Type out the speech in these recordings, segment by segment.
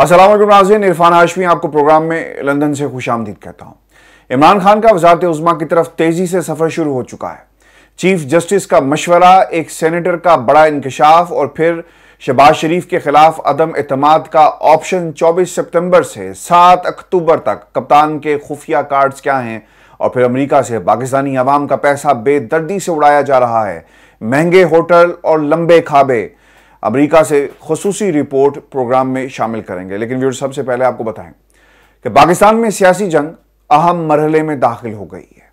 असल नाजीन इरफान हाशमी आपको प्रोग्राम में लंदन से खुश आमदीद कहता हूँ इमरान खान का वजारत उज़मा की तरफ तेज़ी से सफ़र शुरू हो चुका है चीफ जस्टिस का मशवरा एक सेनेटर का बड़ा इंकशाफ और फिर शहबाज शरीफ के खिलाफ अदम अतमाद का ऑप्शन 24 सितंबर से 7 अक्टूबर तक कप्तान के खुफिया कार्ड्स क्या हैं और फिर अमेरिका से पाकिस्तानी आवाम का पैसा बेदर्दी से उड़ाया जा रहा है महंगे होटल और लंबे खाबे अमेरिका से खसूसी रिपोर्ट प्रोग्राम में शामिल करेंगे लेकिन व्यूर सबसे पहले आपको बताएं कि पाकिस्तान में सियासी जंग अहम मरहले में दाखिल हो गई है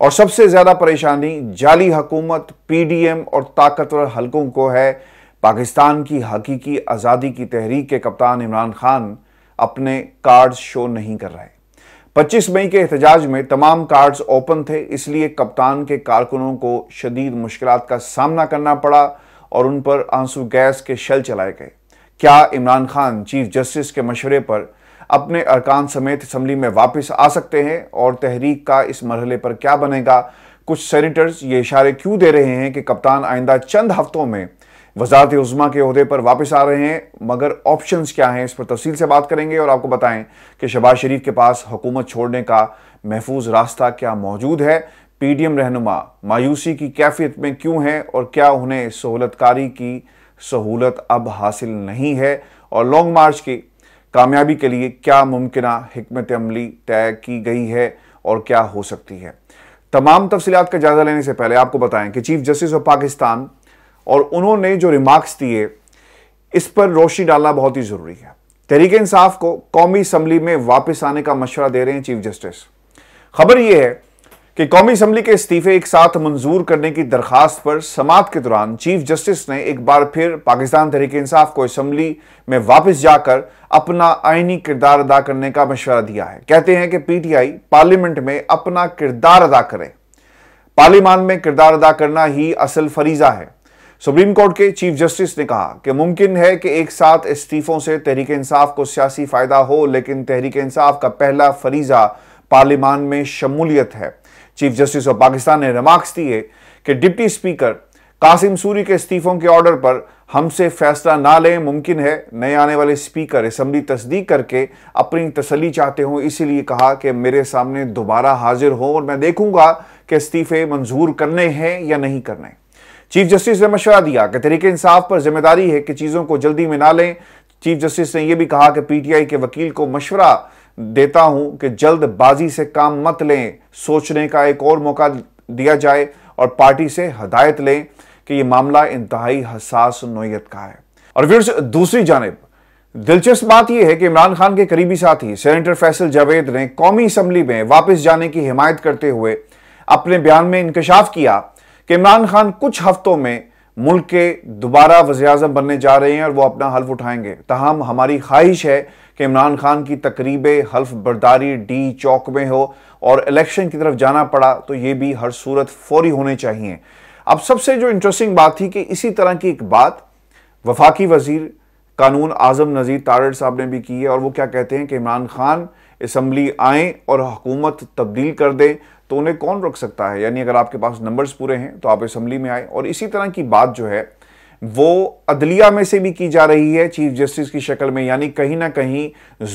और सबसे ज़्यादा परेशानी जाली हकूमत पीडीएम और ताकतवर हलकों को है पाकिस्तान की हकीकी आज़ादी की तहरीक के कप्तान इमरान खान अपने कार्ड्स शो नहीं कर रहे 25 मई के एहतजाज में तमाम कार्ड्स ओपन थे इसलिए कप्तान के कारकुनों को शदीद मुश्किल का सामना करना पड़ा और उन पर आंसू गैस के शल चलाए गए क्या इमरान खान चीफ जस्टिस के मशवरे पर अपने अरकान समेत असम्बली में वापस आ सकते हैं और तहरीक का इस मरहले पर क्या बनेगा कुछ सेनेटर्स ये इशारे क्यों दे रहे हैं कि कप्तान आइंदा चंद हफ्तों में वजारत उज़मा के अहदे पर वापस आ रहे हैं मगर ऑप्शन क्या हैं इस पर तफसील से बात करेंगे और आपको बताएं कि शबाज शरीफ के पास हुकूमत छोड़ने का महफूज रास्ता क्या मौजूद है पीडीएम रहनुमा मायूसी की कैफियत में क्यों हैं और क्या उन्हें सहूलतकारी की सहूलत अब हासिल नहीं है और लॉन्ग मार्च की कामयाबी के लिए क्या मुमकिन हमत अमली तय की गई है और क्या हो सकती है तमाम तफसीत का जायज़ा लेने से पहले आपको बताएं कि चीफ जस्टिस ऑफ पाकिस्तान और उन्होंने जो रिमार्क्स दिए इस पर रोशनी डालना बहुत ही ज़रूरी है तहरीक इंसाफ को कौमी असम्बली में वापस आने का मशवरा दे रहे हैं चीफ जस्टिस खबर यह है कि कौमी असम्बली के इस्तीफे एक साथ मंजूर करने की दरखास्त पर समात के दौरान चीफ जस्टिस ने एक बार फिर पाकिस्तान तहरीक इंसाफ को असम्बली में वापस जाकर अपना आइनी किरदार अदा करने का मशवरा दिया है कहते हैं कि पी टी आई पार्लियामेंट में अपना किरदार अदा करे पार्लियामान में किरदार अदा करना ही असल फरीजा है सुप्रीम कोर्ट के चीफ जस्टिस ने कहा कि मुमकिन है कि एक साथ इस्तीफों से तहरीक इंसाफ को सियासी फायदा हो लेकिन तहरीक इंसाफ का पहला फरीजा पार्लियामान में शमूलियत है चीफ जस्टिस ऑफ पाकिस्तान ने रिमार्क्स दिए कि डिप्टी स्पीकर कासिम सूरी के इस्तीफों के ऑर्डर पर हमसे फैसला ना लें मुमकिन है नए आने वाले स्पीकर असम्बली तस्दीक करके अपनी तसली चाहते हों इसीलिए कहा कि मेरे सामने दोबारा हाजिर हों और मैं देखूंगा कि इस्तीफे मंजूर करने हैं या नहीं करने चीफ जस्टिस ने मशवरा दिया कि तरीके इंसाफ पर जिम्मेदारी है कि चीज़ों को जल्दी में ना लें चीफ जस्टिस ने यह भी कहा कि पीटीआई के वकील को मशवरा देता हूं कि जल्दबाजी से काम मत लें सोचने का एक और मौका दिया जाए और पार्टी से हदायत लें कि यह मामला इंतहाई हसास नोयत का है और व्यूर्स दूसरी जानब दिलचस्प बात यह है कि इमरान खान के करीबी साथी सेनेटर फैसल जावेद ने कौमी असम्बली में वापस जाने की हिमायत करते हुए अपने बयान में इंकशाफ किया कि इमरान खान कुछ हफ्तों में मुल्क के दोबारा वजी अजम बनने जा रहे हैं और वो अपना हल्फ उठाएंगे तहम हमारी ख्वाहिश है कि इमरान खान की तकरीब हल्फ बर्दारी डी चौक में हो और इलेक्शन की तरफ जाना पड़ा तो ये भी हर सूरत फौरी होने चाहिए अब सबसे जो इंटरेस्टिंग बात थी कि इसी तरह की एक बात वफाकी वजीर कानून आजम नज़ीर तारड़ साहब ने भी की है और वो क्या कहते हैं कि इमरान खान इसम्बली आएँ और हुकूमत तब्दील कर दें तो उन्हें कौन रोक सकता है यानी अगर आपके पास नंबर्स पूरे हैं तो आप असम्बली में आए और इसी तरह की बात जो है वो अदलिया में से भी की जा रही है चीफ जस्टिस की शक्ल में यानी कहीं ना कहीं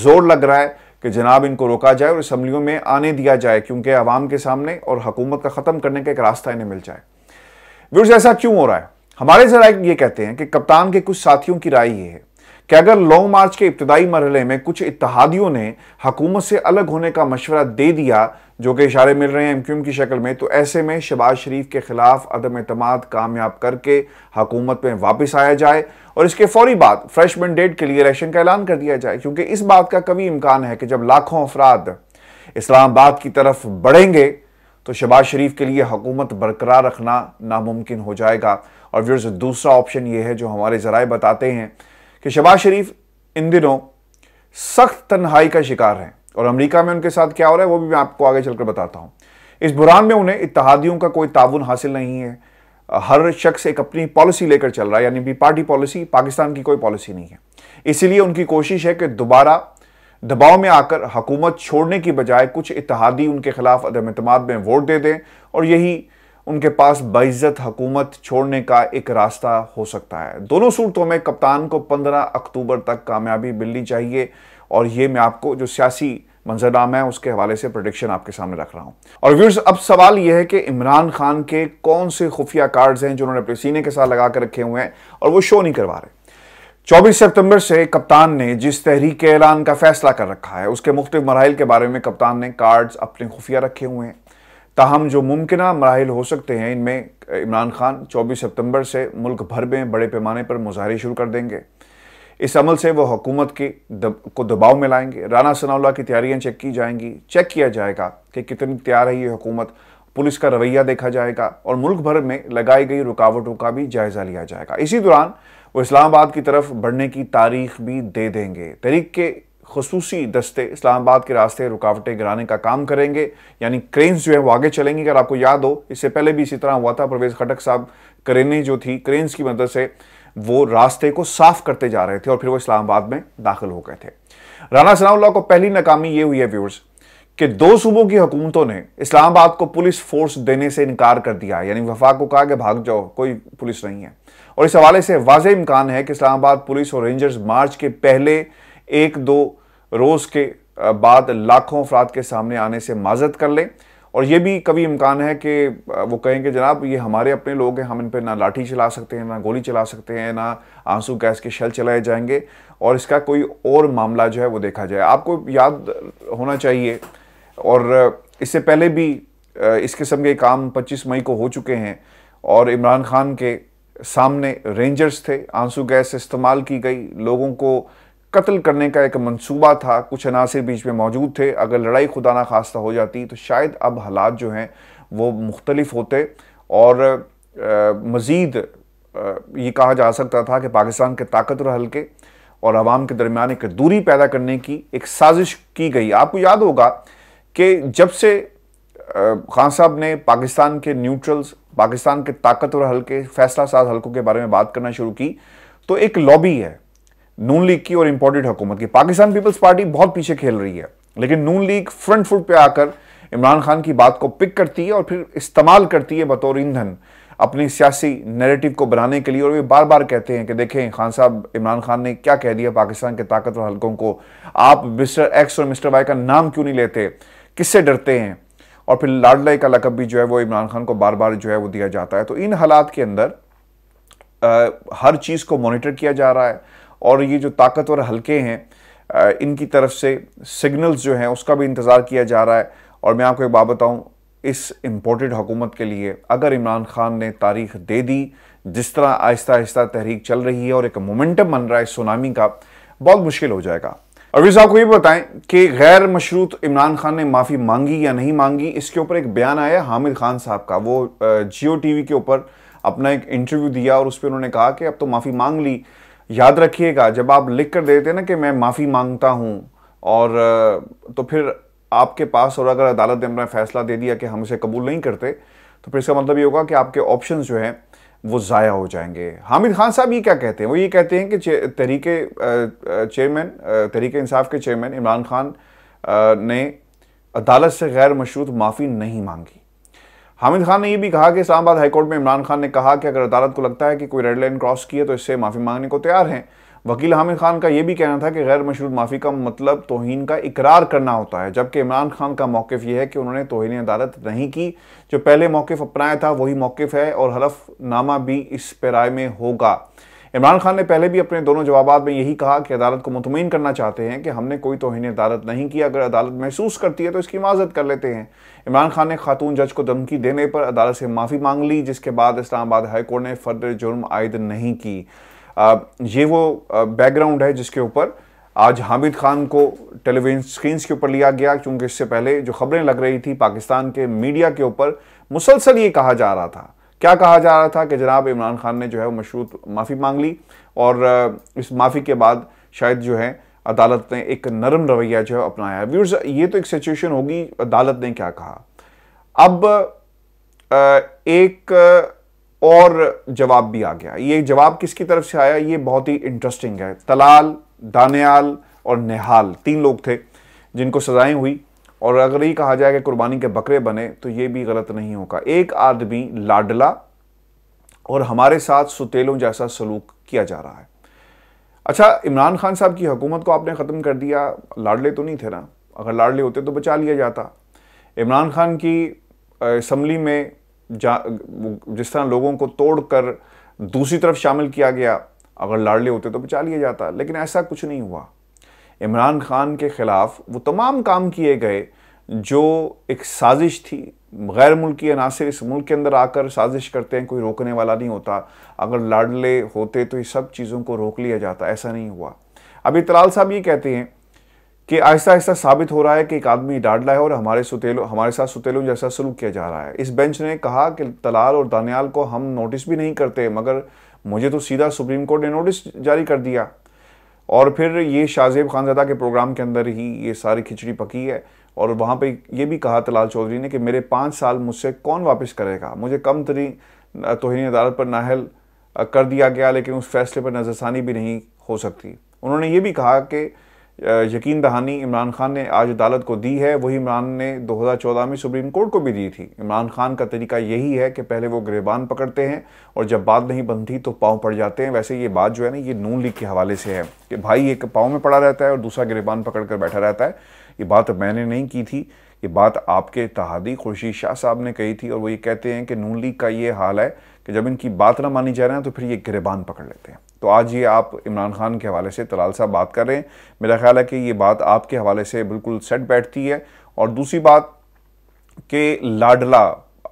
जोर लग रहा है कि जनाब इनको रोका जाए और असम्बलियों में आने दिया जाए क्योंकि आवाम के सामने और हकूमत का ख़त्म करने का एक रास्ता इन्हें मिल जाए व्यूर्स ऐसा क्यों हो रहा है हमारे जरा ये कहते हैं कि कप्तान के कुछ साथियों की राय ये है कि अगर लॉन्ग मार्च के इब्तदाई मरहले में कुछ इतिहादियों ने हकूमत से अलग होने का मशवरा दे दिया जो कि इशारे मिल रहे हैं एम की शक्ल में तो ऐसे में शबाज शरीफ के खिलाफ अदम अतमाद कामयाब करके हकूमत में वापस आया जाए और इसके फौरी बाद फ्रेश मैंडेट के लिए इलेक्शन का ऐलान कर दिया जाए क्योंकि इस बात का कभी इम्कान है कि जब लाखों अफराद इस्लामाबाद की तरफ बढ़ेंगे तो शबाज शरीफ के लिए हकूमत बरकरार रखना नामुमकिन हो जाएगा और व्यर्स दूसरा ऑप्शन ये है जो हमारे ज़राए बताते हैं कि शबाज शरीफ इन दिनों सख्त तन्हाई का शिकार हैं और अमेरिका में उनके साथ क्या हो रहा है वो भी मैं आपको आगे चलकर बताता हूँ इस बुरान में उन्हें इतिहादियों का कोई ताउन हासिल नहीं है हर शख्स एक अपनी पॉलिसी लेकर चल रहा है यानी भी पार्टी पॉलिसी पाकिस्तान की कोई पॉलिसी नहीं है इसीलिए उनकी कोशिश है कि दोबारा दबाव में आकर हुकूमत छोड़ने की बजाय कुछ इतिहादी उनके खिलाफ अदम अतमाद में वोट दे दें और यही उनके पास बाइजत हुकूमत छोड़ने का एक रास्ता हो सकता है दोनों सूरतों में कप्तान को 15 अक्टूबर तक कामयाबी मिलनी चाहिए और ये मैं आपको जो सियासी मंजरनामा है उसके हवाले से प्रोडिक्शन आपके सामने रख रहा हूं और व्यूर्स अब सवाल यह है कि इमरान खान के कौन से खुफिया कार्ड्स हैं जो उन्होंने अपने सीने के साथ लगा कर रखे हुए हैं और वो शो नहीं करवा रहे 24 सितंबर से कप्तान ने जिस तहरीक ऐलान का फैसला कर रखा है उसके मुख्त मराइल के बारे में कप्तान ने कार्ड्स अपने खुफिया रखे हुए हैं ताहम जो मुमकिन मराहल हो सकते हैं इनमें इमरान खान 24 सितंबर से मुल्क भर में बड़े पैमाने पर मुजाहरे शुरू कर देंगे इस अमल से वो हुकूमत की दब, को दबाव में लाएंगे राना सनाउल्ला की तैयारियां चेक की जाएंगी चेक किया जाएगा कि कितनी तैयार है ये हुकूमत पुलिस का रवैया देखा जाएगा और मुल्क भर में लगाई गई रुकावटों का भी जायज़ा लिया जाएगा इसी दौरान वो इस्लामाबाद की तरफ बढ़ने की तारीख भी दे देंगे तरीक के खसूसी दस्ते इस्लामाबाद के रास्ते रुकावटें गिराने का काम करेंगे यानी क्रेन्स जो है वो आगे चलेंगी अगर आपको याद हो इससे पहले भी इसी तरह हुआ था परवेज खटक साहब करेने जो थी क्रेन्स की मदद से वो रास्ते को साफ करते जा रहे थे और फिर वो इस्लामाबाद में दाखिल हो गए थे राना सनाउल्ला को पहली नाकामी ये हुई है व्यूअर्स कि दो सूबों की हुकूमतों ने इस्लामाबाद को पुलिस फोर्स देने से इनकार कर दिया यानी वफाक को कहा कि भाग जाओ कोई पुलिस नहीं है और इस हवाले से वाज इम्कान है कि इस्लामाबाद पुलिस और रेंजर्स मार्च के पहले एक दो रोज़ के बाद लाखों अफराद के सामने आने से माजत कर लें और ये भी कभी इम्कान है कि वो कहें कि जनाब ये हमारे अपने लोग हैं हम इन पर ना लाठी चला सकते हैं ना गोली चला सकते हैं ना आंसू गैस के शल चलाए जाएंगे और इसका कोई और मामला जो है वो देखा जाए आपको याद होना चाहिए और इससे पहले भी इस किस्म के काम 25 मई को हो चुके हैं और इमरान खान के सामने रेंजर्स थे आंसू गैस इस्तेमाल की गई लोगों को कत्ल करने का एक मंसूबा था कुछ अनासर बीच में मौजूद थे अगर लड़ाई खुदा ना खास्ता हो जाती तो शायद अब हालात जो हैं वो मुख्तलिफ होते और मज़ीद ये कहा जा सकता था कि पाकिस्तान के ताकतवर हल्के और आवाम के दरमियान एक दूरी पैदा करने की एक साजिश की गई आपको याद होगा कि जब से खान साहब ने पाकिस्तान के न्यूट्रल्स पाकिस्तान के ताकतवर हल्के फैसला साज हल्कों के बारे में बात करना शुरू की तो एक लॉबी है नून लीग की और इंपोर्टेड हुकूमत की पाकिस्तान पीपल्स पार्टी बहुत पीछे खेल रही है लेकिन नून लीग फ्रंट फुट पे आकर इमरान खान की बात को पिक करती है और फिर इस्तेमाल करती है बतौर ईंधन अपनी सियासी नैरेटिव को बनाने के लिए और वे बार बार कहते हैं कि देखें खान साहब इमरान खान ने क्या कह दिया पाकिस्तान के ताकतवर हलकों को आप मिस्टर एक्स और मिस्टर वाई का नाम क्यों नहीं लेते किससे डरते हैं और फिर लाडले का लकब भी जो है वो इमरान खान को बार बार जो है वो दिया जाता है तो इन हालात के अंदर आ, हर चीज़ को मॉनिटर किया जा रहा है और ये जो ताकतवर हल्के हैं इनकी तरफ से सिग्नल्स जो हैं उसका भी इंतज़ार किया जा रहा है और मैं आपको एक बात बताऊँ इस इम्पोर्टेड हुकूमत के लिए अगर इमरान खान ने तारीख दे दी जिस तरह आहिस्ता आहिस्ता तहरीक चल रही है और एक मोमेंटम बन रहा है सुनामी का बहुत मुश्किल हो जाएगा साहब आपको ये बताएं कि गैर मशरूत इमरान खान ने माफ़ी मांगी या नहीं मांगी इसके ऊपर एक बयान आया हामिद खान साहब का वो जियो टीवी के ऊपर अपना एक इंटरव्यू दिया और उस पर उन्होंने कहा कि अब तो माफ़ी मांग ली याद रखिएगा जब आप लिख कर देते हैं ना कि मैं माफ़ी मांगता हूँ और तो फिर आपके पास और अगर अदालत ने अपना फैसला दे दिया कि हम इसे कबूल नहीं करते तो फिर इसका मतलब ये होगा कि आपके ऑप्शन जो हैं वो ज़ाया हो जाएंगे हामिद खान साहब ये क्या कहते हैं वो ये कहते हैं कि तरीके चेयरमैन तरीके इंसाफ के चेयरमैन इमरान खान ने अदालत से गैर मशरूत माफ़ी नहीं मांगी हामिद खान ने यह भी कहा कि इस्लामाबाद हाईकोर्ट में इमरान खान ने कहा कि अगर अदालत को लगता है कि कोई रेड लाइन क्रॉस की है तो इससे माफ़ी मांगने को तैयार हैं वकील हामिद खान का यह भी कहना था कि गैर मशरूत माफ़ी का मतलब तोहन का इकरार करना होता है जबकि इमरान खान का मौकफ यह है कि उन्होंने तोहनी अदालत नहीं की जो पहले मौकफ अपनाया था वही मौकफ है और हलफनामा भी इस पर राय में होगा इमरान खान ने पहले भी अपने दोनों जवाब में यही कहा कि अदालत को मुतमिन करना चाहते हैं कि हमने कोई तोहन अदालत नहीं की अगर अदालत महसूस करती है तो इसकी माजत कर लेते हैं इमरान खान ने खातून जज को धमकी देने पर अदालत से माफ़ी मांग ली जिसके बाद इस्लामाबाद हाईकोर्ट ने फर्द जुर्म आयद नहीं की आ, ये वो बैकग्राउंड है जिसके ऊपर आज हामिद खान को टेलीविजन स्क्रीनस के ऊपर लिया गया क्योंकि इससे पहले जो खबरें लग रही थी पाकिस्तान के मीडिया के ऊपर मुसलसल ये कहा जा रहा था क्या कहा जा रहा था कि जनाब इमरान खान ने जो है वो मशरूत माफ़ी मांग ली और इस माफ़ी के बाद शायद जो है अदालत ने एक नरम रवैया जो है अपनाया व्यूर्स ये तो एक सिचुएशन होगी अदालत ने क्या कहा अब एक और जवाब भी आ गया ये जवाब किसकी तरफ से आया ये बहुत ही इंटरेस्टिंग है तलाल दानियाल और निहाल तीन लोग थे जिनको सजाएं हुई और अगर ये कहा जाए कि कुर्बानी के बकरे बने तो ये भी गलत नहीं होगा एक आदमी लाडला और हमारे साथ सुतेलों जैसा सलूक किया जा रहा है अच्छा इमरान खान साहब की हुकूमत को आपने ख़त्म कर दिया लाडले तो नहीं थे ना अगर लाडले होते तो बचा लिया जाता इमरान खान की असम्बली में जिस तरह लोगों को तोड़कर दूसरी तरफ शामिल किया गया अगर लाडले होते तो बचा लिया जाता लेकिन ऐसा कुछ नहीं हुआ इमरान खान के ख़िलाफ़ वो तमाम काम किए गए जो एक साजिश थी गैर मुल्की अनासर इस मुल्क के अंदर आकर साजिश करते हैं कोई रोकने वाला नहीं होता अगर लाडले होते तो ये सब चीज़ों को रोक लिया जाता ऐसा नहीं हुआ अभी तलाल साहब ये कहते हैं कि आहिस्ता आहिस्ता साबित हो रहा है कि एक आदमी डाडला है और हमारे सुतेलो हमारे साथ सुतेलों जैसा सलूक किया जा रहा है इस बेंच ने कहा कि तलाल और दानियाल को हम नोटिस भी नहीं करते मगर मुझे तो सीधा सुप्रीम कोर्ट ने नोटिस जारी कर दिया और फिर ये शाहजेब खानजादा के प्रोग्राम के अंदर ही ये सारी खिचड़ी पकी है और वहाँ पे ये भी कहा तलाल चौधरी ने कि मेरे पाँच साल मुझसे कौन वापस करेगा मुझे कम तरी तोहनी अदालत पर नाहल कर दिया गया लेकिन उस फैसले पर नज़रसानी भी नहीं हो सकती उन्होंने ये भी कहा कि यकीन दहानी इमरान खान ने आज अदालत को दी है वही इमरान ने 2014 में सुप्रीम कोर्ट को भी दी थी इमरान खान का तरीका यही है कि पहले वो गिरबान पकड़ते हैं और जब बात नहीं बनती तो पाँव पड़ जाते हैं वैसे ये बात जो है ना ये नून लीग के हवाले से है कि भाई एक पाँव में पड़ा रहता है और दूसरा गिरबान पकड़ कर बैठा रहता है ये बात मैंने नहीं की थी ये बात आपके तहादी खुर्शीद शाह साहब ने कही थी और वो ये कहते हैं कि नून लीग का ये हाल है कि जब इनकी बात ना मानी जा रहे हैं तो फिर ये गिरबान पकड़ लेते हैं तो आज ये आप इमरान खान के हवाले से तलाल साहब बात कर रहे हैं मेरा ख्याल है कि ये बात आपके हवाले से बिल्कुल सेट बैठती है और दूसरी बात कि लाडला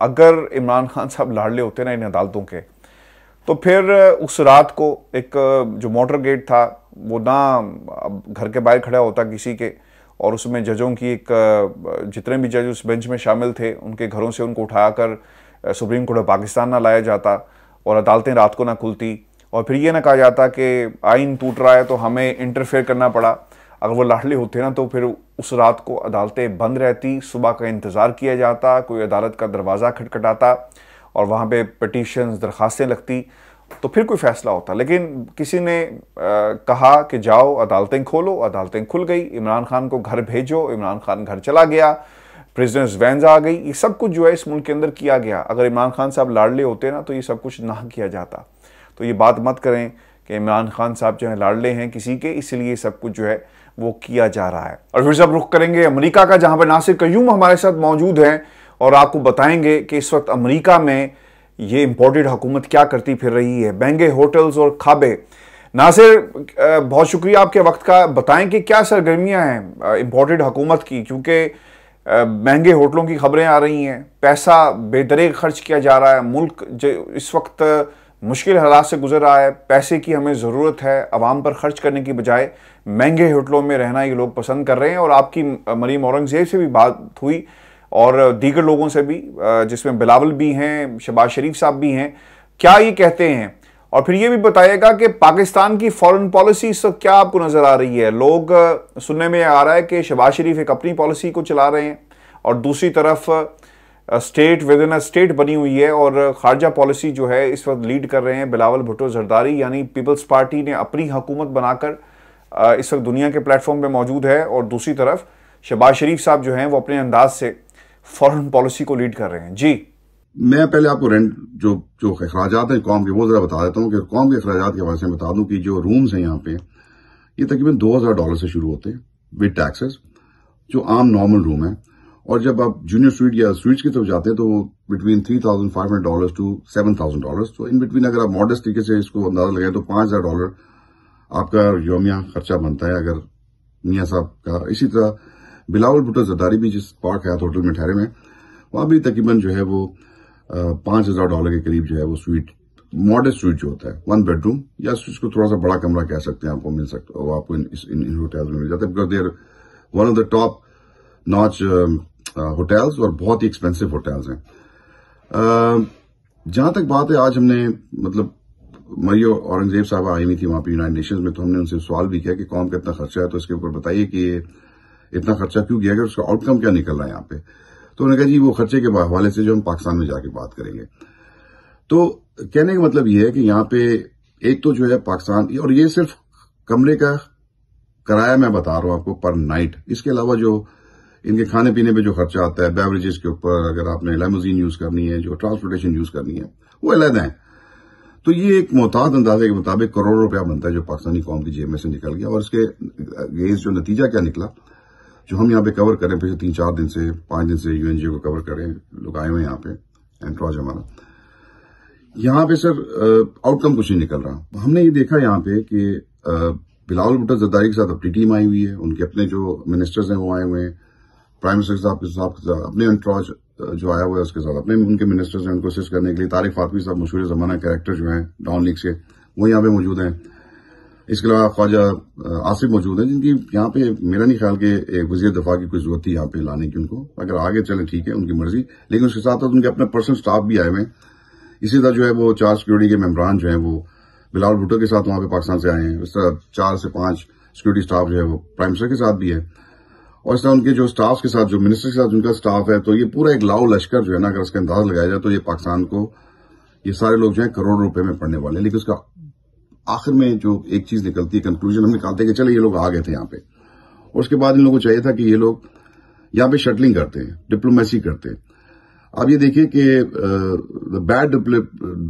अगर इमरान खान साहब लाडले होते ना इन अदालतों के तो फिर उस रात को एक जो मोटर गेट था वो ना घर के बाहर खड़ा होता किसी के और उसमें जजों की एक जितने भी जज उस बेंच में शामिल थे उनके घरों से उनको उठाकर सुप्रीम कोर्ट ऑफ पाकिस्तान ना लाया जाता और अदालतें रात को ना खुलती और फिर ये ना कहा जाता कि आइन टूट रहा है तो हमें इंटरफेयर करना पड़ा अगर वो लाठले होते ना तो फिर उस रात को अदालतें बंद रहती सुबह का इंतज़ार किया जाता कोई अदालत का दरवाज़ा खटखटाता और वहाँ पे पटिशन्स दरख्वास्तें लगती तो फिर कोई फैसला होता लेकिन किसी ने आ, कहा कि जाओ अदालतें खोलो अदालतें खुल गई इमरान खान को घर भेजो इमरान खान घर चला गया प्रिजनर्स वैंस आ गई ये सब कुछ जो है इस मुल्क के अंदर किया गया अगर इमरान खान साहब लाडले होते ना तो ये सब कुछ ना किया जाता तो ये बात मत करें कि इमरान खान साहब जो है लाडले हैं किसी के इसलिए सब कुछ जो है वो किया जा रहा है और फिर सब रुख करेंगे अमरीका का जहाँ पर नासिर कयूम हमारे साथ मौजूद हैं और आपको बताएंगे कि इस वक्त अमरीका में ये इम्पोर्टेड हुकूमत क्या करती फिर रही है महंगे होटल्स और खाबे नासिर बहुत शुक्रिया आपके वक्त का बताएं कि क्या सरगर्मियां हैं इम्पोर्टेड हुकूमत की क्योंकि महंगे होटलों की खबरें आ रही हैं पैसा बेदरे खर्च किया जा रहा है मुल्क इस वक्त मुश्किल हालात से गुजर रहा है पैसे की हमें ज़रूरत है आवाम पर खर्च करने की बजाय महंगे होटलों में रहना ये लोग पसंद कर रहे हैं और आपकी मरीम औरंगज़ेब से भी बात हुई और दीगर लोगों से भी जिसमें बिलावल भी हैं शबाज शरीफ साहब भी हैं क्या ये कहते हैं और फिर ये भी बताइएगा कि पाकिस्तान की फॉरेन पॉलिसी इस क्या आपको नज़र आ रही है लोग सुनने में आ रहा है कि शबाज शरीफ एक अपनी पॉलिसी को चला रहे हैं और दूसरी तरफ state within a state बनी हुई है और खारजा पॉलिसी जो है इस वक्त लीड कर रहे हैं बिलावल भुट्टो जरदारी यानी पीपल्स पार्टी ने अपनी हुकूमत बनाकर इस वक्त दुनिया के प्लेटफॉर्म पर मौजूद है और दूसरी तरफ शबाज शरीफ साहब जो हैं वो अपने अंदाज से फॉरन पॉलिसी को लीड कर रहे हैं जी मैं पहले आपको रेंट जो जो अखराज हैं कॉम के वो जरा बता देता हूँ कि कॉम के अखराज के हवाले से बता दूँ कि जो रूम्स हैं यहाँ पे ये तकरीबन दो हज़ार डॉलर से शुरू होते हैं विद टैक्सेस जो आम नॉर्मल रूम है और जब आप जूनियर स्वीट या स्वीट्स की तरफ जाते हैं तो between three thousand five hundred dollar to seven thousand dollar तो इन बिटवीन अगर आप मॉडर्स तरीके से इसको अंदाजा लगाए तो पांच हजार डॉलर आपका योमिया खर्चा बनता है अगर मियाँ साहब का इसी तरह बिलावल भुट्टो जरदारी भी जिस पार्क हयात होटल में ठहरे हुए हैं वहां भी तकरीबन जो है वो पांच हजार डॉलर के करीब जो है वो स्वीट मॉडर्न स्वीट जो होता है वन बेडरूम या इसको थोड़ा सा बड़ा कमरा कह सकते हैं आपको मिल सकता है आपको इन, इन, इन होटल्स में मिल जाता है because there one of the top notch hotels और बहुत ही एक्सपेंसिव होटल्स हैं जहां तक बात है आज हमने मतलब मरियो औरंगजेब साहब आई हुई थी वहां पर यूनाइटेड नेशंस में तो हमने उनसे सवाल भी किया कि कौन का इतना खर्चा है तो इसके ऊपर बताइए कि इतना खर्चा क्यों किया गया उसका आउटकम क्या निकल रहा है यहां पे तो उन्होंने कहा जी वो खर्चे के हवाले से जो हम पाकिस्तान में जाके बात करेंगे तो कहने का मतलब यह है कि यहां पे एक तो जो है पाकिस्तान और ये सिर्फ कमरे का किराया मैं बता रहा हूं आपको पर नाइट इसके अलावा जो इनके खाने पीने पे जो खर्चा आता है बेवरेजेस के ऊपर अगर आपने लेमोजीन यूज करनी है जो ट्रांसपोर्टेशन यूज करनी है वो अलहद है तो ये एक मोहताज अंदाजे के मुताबिक करोड़ों रुपया बनता है जो पाकिस्तानी कौम की जेब में से निकल गया और इसके गेज जो नतीजा क्या निकला जो हम यहाँ पे कवर कर रहे हैं पिछले तीन चार दिन से पांच दिन से यूएनजीओ को कवर कर रहे हैं लोग आए हुए यहाँ पे एंट्रॉज हमारा यहाँ पे सर आउटकम कुछ नहीं निकल रहा हमने ये देखा यहाँ पे कि बिलावल भुट्टो जदारी के साथ अपनी टीम आई हुई है उनके अपने जो मिनिस्टर्स हैं वो आए हुए हैं प्राइम मिनिस्टर साहब के साथ अपने एंट्रॉज जो आया हुआ है उसके साथ अपने उनके मिनिस्टर्स हैं उनको असिस्ट करने के लिए तारिक फातमी साहब मशहूर जमाना कैरेक्टर जो है डॉन लीग से वो यहाँ पे मौजूद हैं इसके अलावा ख्वाजा आसिफ मौजूद हैं जिनकी यहाँ पे मेरा नहीं ख्याल एक वजीर दफा की कोई जरूरत थी यहाँ पे लाने की उनको अगर आगे चले ठीक है उनकी मर्जी लेकिन उसके साथ साथ उनके अपने पर्सनल स्टाफ भी आए हुए इसी तरह जो है वो चार सिक्योरिटी के मेम्बरान जो है वो बिलाल भुट्टो के साथ वहां पे पाकिस्तान से आए हैं इस तरह चार से पांच सिक्योरिटी स्टाफ जो है वो प्राइम मिनिस्टर के साथ भी है और इस तरह उनके जो स्टाफ के साथ जो मिनिस्टर के साथ उनका स्टाफ है तो ये पूरा एक लाओ लश्कर जो है ना अगर उसका अंदाज लगाया जाए तो ये पाकिस्तान को ये सारे लोग जो है करोड़ रुपए में पड़ने वाले लेकिन उसका आखिर में जो एक चीज निकलती है कंक्लूजन हम निकालते हैं कि चले ये लोग आ गए थे यहां पे और उसके बाद इन लोगों को चाहिए था कि ये लोग यहां पे शटलिंग करते हैं डिप्लोमेसी करते हैं अब ये देखिए कि बैड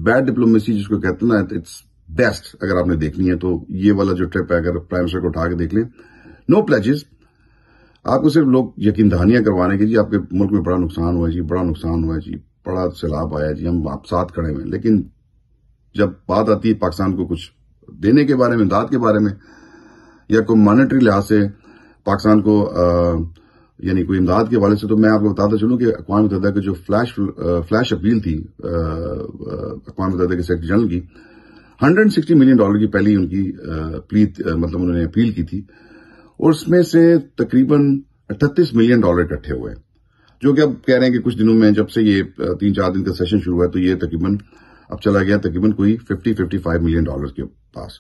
बैड डिप्लोमेसी जिसको कहते हैं ना इट्स बेस्ट अगर आपने देखनी है तो ये वाला जो ट्रिप है अगर प्राइम मिनिस्टर को उठा के देख लें नो प्लेजेस आपको सिर्फ लोग यकीन दहानियां करवाने के जी आपके मुल्क में बड़ा नुकसान हुआ है जी बड़ा नुकसान हुआ है जी बड़ा सैलाब आया जी हम आप साथ खड़े हुए लेकिन जब बात आती है पाकिस्तान को कुछ देने के बारे में दाद के बारे में या कोई मॉनिटरी लिहाज से पाकिस्तान को यानी कोई इमदाद के हवाले से तो मैं आपको बताता चलूँ कि अकवा मतदा की जो फ्लैश फ्लैश अपील थी अकवा मतदा के सेक्रेटरी जनरल की 160 मिलियन डॉलर की पहली उनकी प्ली मतलब उन्होंने अपील की थी और उसमें से तकरीबन अट्ठतीस मिलियन डॉलर इकट्ठे हुए जो कि अब कह रहे हैं कि कुछ दिनों में जब से ये तीन चार दिन का सेशन शुरू हुआ तो ये तकरीबन अब चला गया तकरीबन कोई फिफ्टी फिफ्टी मिलियन डॉलर के boss.